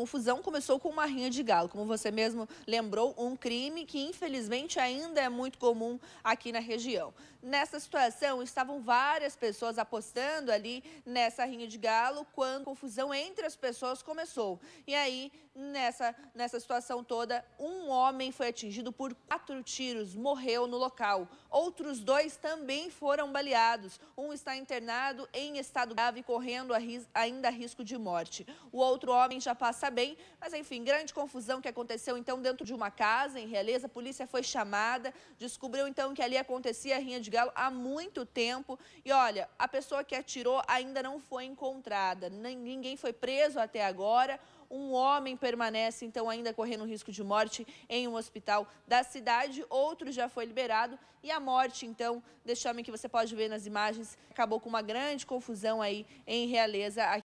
confusão começou com uma rinha de galo. Como você mesmo lembrou, um crime que infelizmente ainda é muito comum aqui na região. Nessa situação, estavam várias pessoas apostando ali nessa rinha de galo quando a confusão entre as pessoas começou. E aí, nessa, nessa situação toda, um homem foi atingido por quatro tiros, morreu no local. Outros dois também foram baleados. Um está internado em estado grave, correndo a ris ainda risco de morte. O outro homem já passa Tá bem. Mas enfim, grande confusão que aconteceu então dentro de uma casa em Realeza. A polícia foi chamada, descobriu então que ali acontecia a rinha de galo há muito tempo. E olha, a pessoa que atirou ainda não foi encontrada. Ninguém foi preso até agora um homem permanece então ainda correndo risco de morte em um hospital da cidade, outro já foi liberado e a morte então deste homem que você pode ver nas imagens acabou com uma grande confusão aí em Realeza.